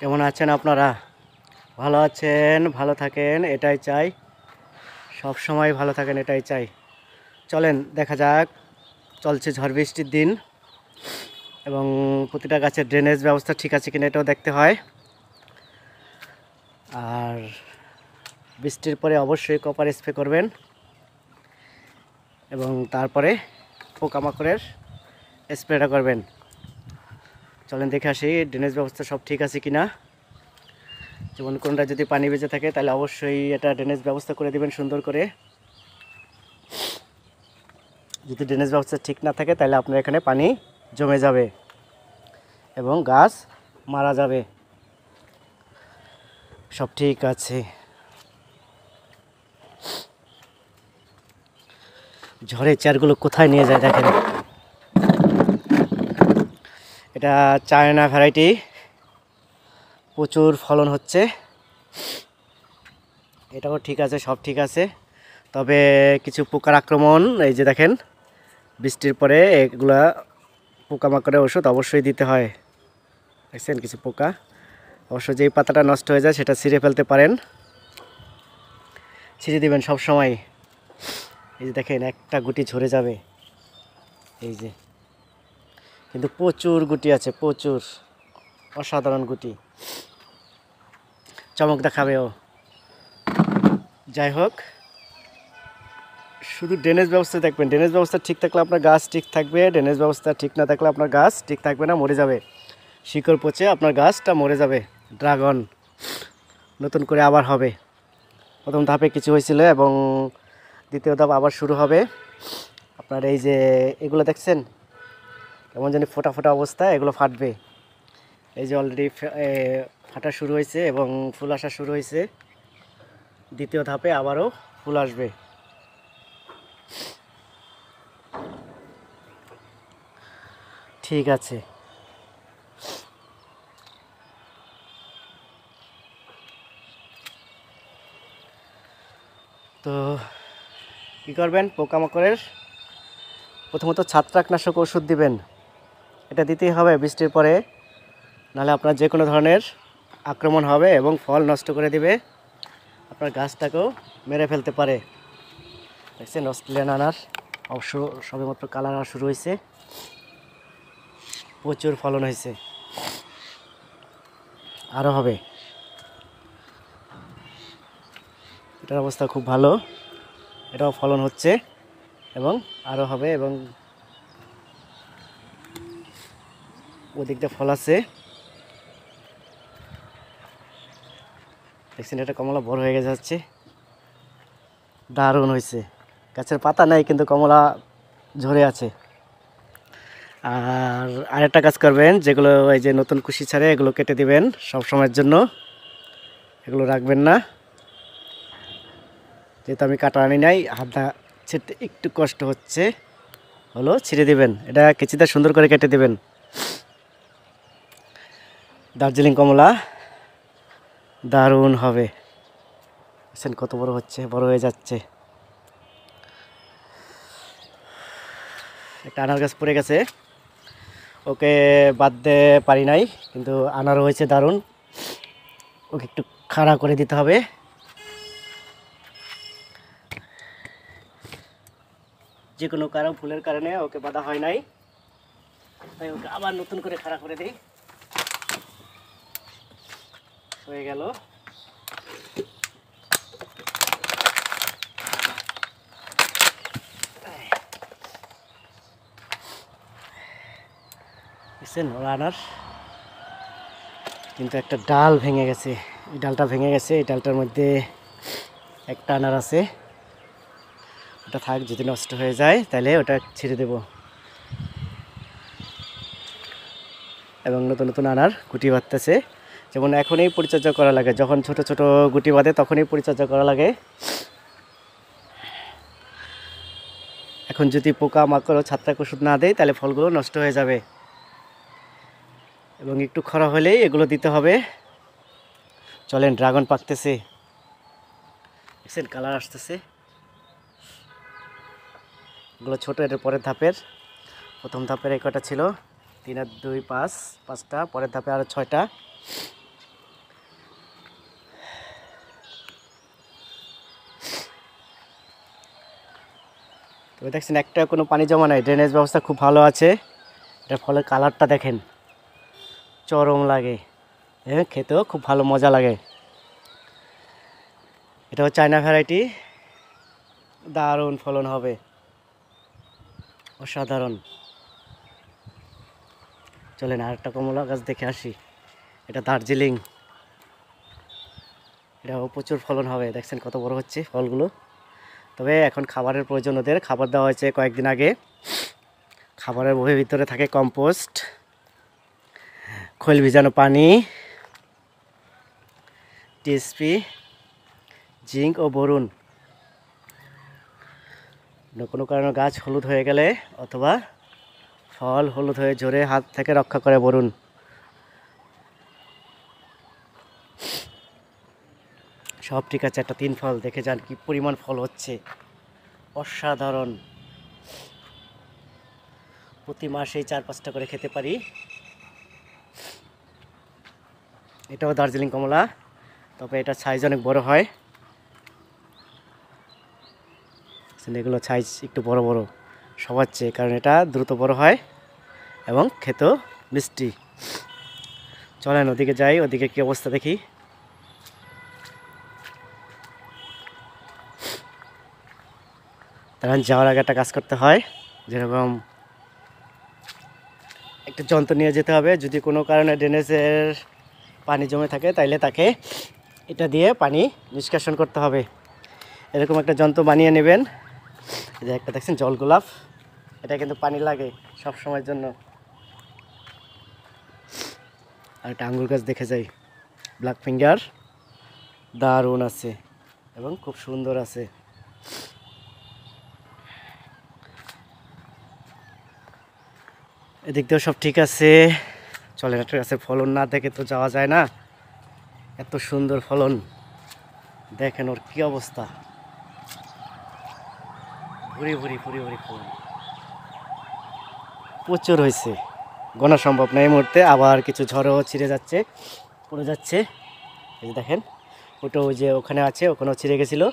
কেমন আছেন আপনারা ভালো আছেন ভালো থাকেন এটাই চাই সব সময় ভালো থাকেন এটাই চাই চলেন দেখা যাক চলছে ঝড় বৃষ্টির দিন এবং প্রতিটা গাছের ড্রেনেজ ব্যবস্থা ঠিক আছে কিনা এটাও দেখতে হয় আর বৃষ্টির পরে অবশ্যই কপার স্প্রে করবেন এবং তারপরে পোকামাকড়ের স্প্রেটা করবেন চলেন দেখে আসি ড্রেনেজ ব্যবস্থা সব ঠিক আছে কি না যেমন কোনটা যদি পানি বেঁচে থাকে তাহলে অবশ্যই এটা ড্রেনেজ ব্যবস্থা করে দেবেন সুন্দর করে যদি ড্রেনেজ ব্যবস্থা ঠিক না থাকে তাহলে আপনার এখানে পানি জমে যাবে এবং গাছ মারা যাবে সব ঠিক আছে ঝড়ে চেয়ারগুলো কোথায় নিয়ে যায় দেখেন এটা চায়না ভ্যারাইটি প্রচুর ফলন হচ্ছে এটাও ঠিক আছে সব ঠিক আছে তবে কিছু পোকার আক্রমণ এই যে দেখেন বৃষ্টির পরে এগুলা পোকামাকড়ের ওষুধ অবশ্যই দিতে হয় দেখছেন কিছু পোকা অবশ্য যেই পাতাটা নষ্ট হয়ে যায় সেটা ছিঁড়ে ফেলতে পারেন ছিঁড়ে দেবেন সব সময় এই যে দেখেন একটা গুটি ঝরে যাবে এই যে কিন্তু প্রচুর গুটি আছে প্রচুর অসাধারণ গুটি চমক দেখাবে ও যাই হোক শুধু ড্রেনেজ ব্যবস্থা দেখবেন ড্রেনেজ ব্যবস্থা ঠিক থাকলে আপনার গাছ ঠিক থাকবে ড্রেনেজ ব্যবস্থা ঠিক না থাকলে আপনার গাছ ঠিক থাকবে না মরে যাবে শিকড় পচে আপনার গাছটা মরে যাবে ড্রাগন নতুন করে আবার হবে প্রথম ধাপে কিছু হয়েছিল এবং দ্বিতীয় ধাপ আবার শুরু হবে আপনার এই যে এগুলো দেখছেন কেমন জানি ফোটা ফোটা অবস্থা এগুলো ফাটবে এই যে অলরেডি ফাটা শুরু হয়েছে এবং ফুল আসা শুরু হয়েছে দ্বিতীয় ধাপে আবারও ফুল আসবে ঠিক আছে তো কী করবেন পোকামাকড়ের প্রথমত ছত্রাকনাশক ওষুধ দিবেন এটা দিতেই হবে বৃষ্টির পরে নাহলে আপনার যে কোনো ধরনের আক্রমণ হবে এবং ফল নষ্ট করে দিবে আপনার গাছটাকেও মেরে ফেলতে পারে দেখছেন অস্ট্রেলিয়ান আনার অবশ্য সবেমাত্র কালার আনা শুরু হয়েছে প্রচুর ফলন হয়েছে আরও হবে এটার অবস্থা খুব ভালো এটাও ফলন হচ্ছে এবং আরও হবে এবং ওদিকটা ফল আছে দেখছেন এটা কমলা বড় হয়ে গেছে যাচ্ছে দারুণ হয়েছে গাছের পাতা নেই কিন্তু কমলা ঝরে আছে আর আরেকটা কাজ করবেন যেগুলো এই যে নতুন কুশি ছাড়ে এগুলো কেটে দিবেন সব সময়ের জন্য এগুলো রাখবেন না যেহেতু আমি কাটা আনি নাই হাতটা ছিঁড়তে একটু কষ্ট হচ্ছে হলো ছিঁড়ে দিবেন এটা কিছুটা সুন্দর করে কেটে দিবেন দার্জিলিং কমলা দারুণ হবে সেন কত বড় হচ্ছে বড় হয়ে যাচ্ছে একটা আনার গাছ পড়ে গেছে ওকে বাদ দিতে পারি নাই কিন্তু আনার হয়েছে দারুণ ওকে একটু খাড়া করে দিতে হবে যে কোনো কারণ ফুলের কারণে ওকে বাধা হয় নাই তাই ওকে আবার নতুন করে খাড়া করে দিই হয়ে গেল রানার কিন্তু একটা ডাল ভেঙে গেছে এই ডালটা ভেঙে গেছে এই ডালটার মধ্যে একটা আনার আছে ওটা থাক যদি নষ্ট হয়ে যায় তাহলে ওটা ছেড়ে দেব এবং নতুন নতুন আনার গুটি বাড়তেছে যেমন এখনই পরিচর্যা করা লাগে যখন ছোট ছোট গুটি বাঁধে তখনই পরিচর্যা করা লাগে এখন যদি পোকা মাকড় ছাত্রাক ওষুধ না দেয় তাহলে ফলগুলো নষ্ট হয়ে যাবে এবং একটু খরা হলেই এগুলো দিতে হবে চলেন ড্রাগন পাকতেছে কালার আসতেছে এগুলো ছোটো এটার পরের ধাপের প্রথম ধাপের এই কটা ছিল তিন আর দুই পাঁচ পাঁচটা পরের ধাপে আরও ছয়টা তবে দেখছেন একটা কোনো পানি জমা নাই ড্রেনেজ ব্যবস্থা খুব ভালো আছে এটা ফলে কালারটা দেখেন চরম লাগে হ্যাঁ খেতেও খুব ভালো মজা লাগে এটাও চায়না ভ্যারাইটি দারুণ ফলন হবে অসাধারণ চলেন আরেকটা কমলা গাছ দেখে আসি এটা দার্জিলিং এটাও প্রচুর ফলন হবে দেখছেন কত বড় হচ্ছে ফলগুলো তবে এখন খাবারের প্রয়োজন ওদের খাবার দেওয়া হয়েছে কয়েকদিন আগে খাবারের বহির ভিতরে থাকে কম্পোস্ট খোল ভিজানো পানি টিএসপি জিঙ্ক ও বরুণ কোনো কারণে গাছ হলুদ হয়ে গেলে অথবা ফল হলুদ হয়ে ঝরে হাত থেকে রক্ষা করে বরুণ সব ঠিক আছে একটা তিন ফল দেখে যান কি পরিমাণ ফল হচ্ছে অসাধারণ প্রতি মাসেই চার পাঁচটা করে খেতে পারি এটাও দার্জিলিং কমলা তবে এটা সাইজ অনেক বড় হয় এগুলো সাইজ একটু বড় বড় সবার চেয়ে কারণ এটা দ্রুত বড় হয় এবং খেতেও মিষ্টি চলেন ওদিকে যাই ওদিকে কী অবস্থা দেখি কারণ যাওয়ার আগে একটা কাজ করতে হয় যেরকম একটা যন্ত্র নিয়ে যেতে হবে যদি কোনো কারণে ড্রেনেজের পানি জমে থাকে তাইলে তাকে এটা দিয়ে পানি নিষ্কাশন করতে হবে এরকম একটা যন্ত্র বানিয়ে নেবেন যে একটা দেখছেন জল গোলাপ এটা কিন্তু পানি লাগে সব সময়ের জন্য আর একটা আঙ্গুর গাছ দেখে যাই ব্ল্যাক ফিঙ্গার দারুণ আছে এবং খুব সুন্দর আছে এদিক দিয়েও সব ঠিক আছে চলে গাছের ফলন না দেখে তো যাওয়া যায় না এত সুন্দর ফলন দেখেন ওর কী অবস্থা ভুরি ভুরি ভুরি ভুরি ফলন প্রচুর হয়েছে গোনা সম্ভব না এই মুহূর্তে আবার কিছু ঝড়ও ছিঁড়ে যাচ্ছে পড়ে যাচ্ছে এই যে দেখেন ওটা ওই যে ওখানে আছে ওখানেও ছিঁড়ে গেছিলো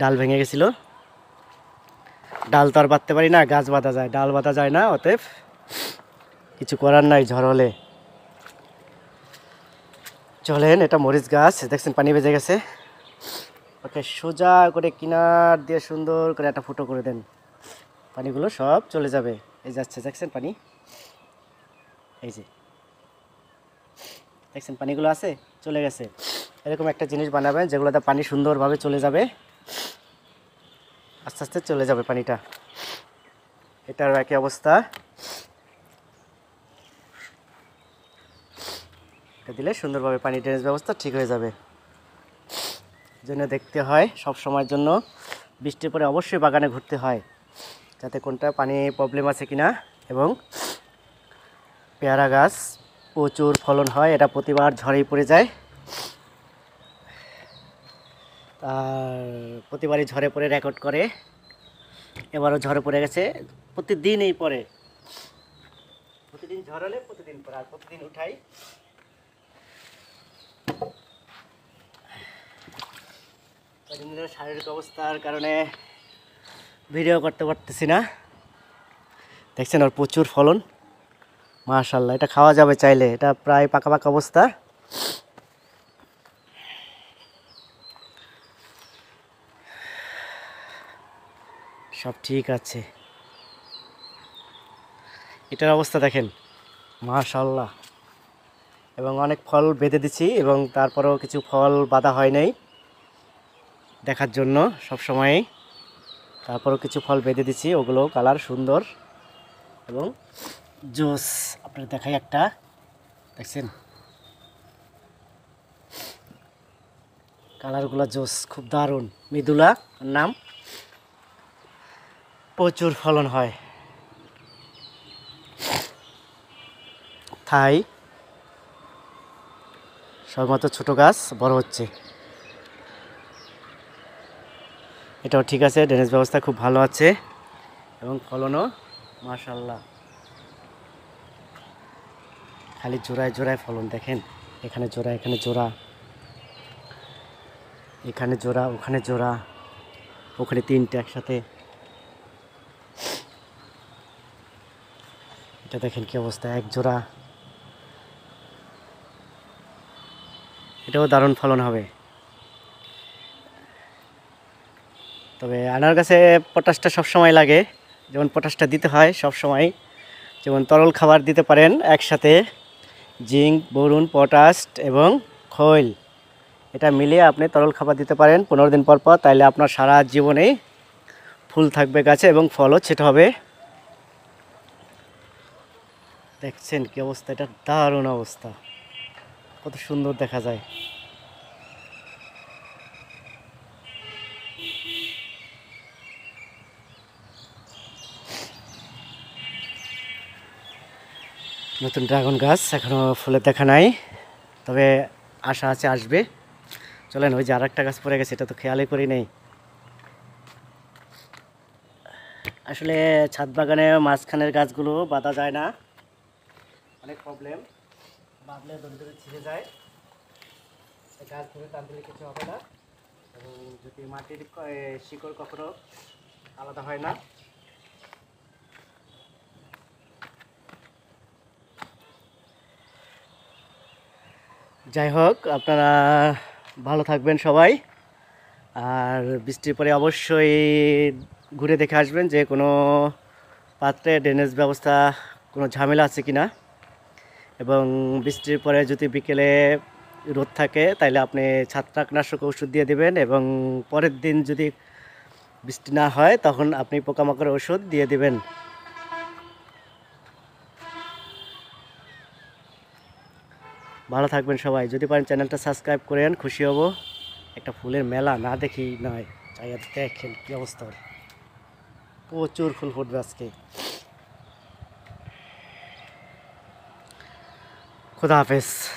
ডাল ভেঙে গেছিলো ডাল তো আর বাঁধতে পারি না গাছ বাঁধা যায় ডাল বাঁধা যায় না অতএব কিছু করার নাই ঝড় হলে চলেন এটা মরিচ গাছ দেখছেন পানি বেজে গেছে ওকে সোজা করে কিনার দিয়ে সুন্দর করে একটা ফুটো করে দেন পানিগুলো সব চলে যাবে এই যাচ্ছে দেখছেন পানি এই যে দেখছেন পানিগুলো আছে চলে গেছে এরকম একটা জিনিস বানাবেন যেগুলোতে পানি সুন্দরভাবে চলে যাবে আস্তে আস্তে চলে যাবে পানিটা এটার একই অবস্থা দিলে সুন্দরভাবে পানি ড্রেনেজ ব্যবস্থা ঠিক হয়ে যাবে জন্য দেখতে হয় সব সময়ের জন্য বৃষ্টির পরে অবশ্যই বাগানে ঘুরতে হয় যাতে কোনটা পানি প্রবলেম আছে কিনা এবং পেয়ারা গাছ প্রচুর ফলন হয় এটা প্রতিবার ঝড়েই পড়ে যায় আর প্রতিবারই ঝড়ে পড়ে রেকর্ড করে এবারও ঝড়ে পড়ে গেছে প্রতিদিনই পরে প্রতিদিন ঝড় হলে প্রতিদিন পরে আর প্রতিদিন উঠাই শারীরিক অবস্থার কারণে ভিডিও করতে পারতেছি না দেখছেন ওর প্রচুর ফলন মাশাল্লাহ এটা খাওয়া যাবে চাইলে এটা প্রায় পাকা পাকা অবস্থা সব ঠিক আছে এটার অবস্থা দেখেন মাশাল্লাহ এবং অনেক ফল বেঁধে দিছি এবং তারপরেও কিছু ফল বাঁধা হয় নাই দেখার জন্য সব সময়েই তারপরও কিছু ফল বেঁধে দিছি ওগুলো কালার সুন্দর এবং জুস আপনার দেখাই একটা দেখছেন কালারগুলো জুস খুব দারুণ মৃদুলা নাম প্রচুর ফলন হয় থাই সবমাত্র ছোটো গাছ বড় হচ্ছে এটাও ঠিক আছে ড্রেনেজ ব্যবস্থা খুব ভালো আছে এবং ফলনও মাশাল্লাহ খালি জোড়ায় জোড়ায় ফলন দেখেন এখানে জোড়া এখানে জোড়া এখানে জোড়া ওখানে জোড়া ওখানে তিনটে একসাথে এটা দেখেন কি অবস্থা এক জোড়া এটাও দারুণ ফলন হবে তবে আনার কাছে পটাশটা সবসময় লাগে যেমন পটাশটা দিতে হয় সব সময় যেমন তরল খাবার দিতে পারেন একসাথে জিঙ্ক বরুণ পটাশ এবং খৈল এটা মিলিয়ে আপনি তরল খাবার দিতে পারেন পনেরো দিন পর পর তাইলে আপনার সারা জীবনে ফুল থাকবে গাছে এবং ফলও ছেটে হবে দেখছেন কি অবস্থা এটা দারুণ অবস্থা কত সুন্দর দেখা যায় নতুন ড্রাগন গাছ এখনও ফুলের দেখা নাই তবে আশা আছে আসবে চলেন ওই যে আর একটা গাছ পড়ে গেছে এটা তো খেয়ালই করি নেই আসলে ছাদ বাগানে মাঝখানের গাছগুলো বাঁধা যায় না অনেক প্রবলেম বাদলে দড়িতে ছিঁড়ে যায় গাছ ধরে টান দিলে কিছু হবে না এবং যদি মাটির শিকড় কখনো আলাদা হয় না যাই হোক আপনারা ভালো থাকবেন সবাই আর বৃষ্টির পরে অবশ্যই ঘুরে দেখে আসবেন যে কোনো পাত্রে ড্রেনেজ ব্যবস্থা কোনো ঝামেলা আছে কি না এবং বৃষ্টির পরে যদি বিকেলে রোদ থাকে তাহলে আপনি ছত্রাকনাশক ওষুধ দিয়ে দেবেন এবং পরের দিন যদি বৃষ্টি না হয় তখন আপনি পোকামাকড় ওষুধ দিয়ে দেবেন ভালো থাকবেন সবাই যদি পারেন চ্যানেলটা সাবস্ক্রাইব করেন খুশি হব একটা ফুলের মেলা না দেখি নয় চাইয়া দেখেন কী অবস্থা প্রচুর ফুল ফুটবে আজকে खुदा